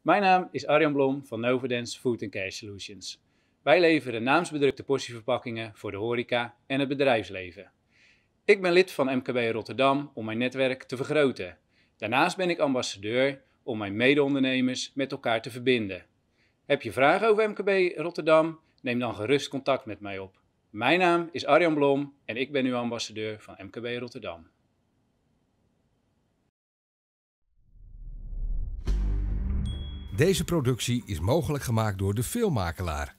Mijn naam is Arjan Blom van Novodance Food Care Solutions. Wij leveren naamsbedrukte portieverpakkingen voor de horeca en het bedrijfsleven. Ik ben lid van MKB Rotterdam om mijn netwerk te vergroten. Daarnaast ben ik ambassadeur om mijn medeondernemers met elkaar te verbinden. Heb je vragen over MKB Rotterdam? Neem dan gerust contact met mij op. Mijn naam is Arjan Blom en ik ben uw ambassadeur van MKB Rotterdam. Deze productie is mogelijk gemaakt door de filmmakelaar.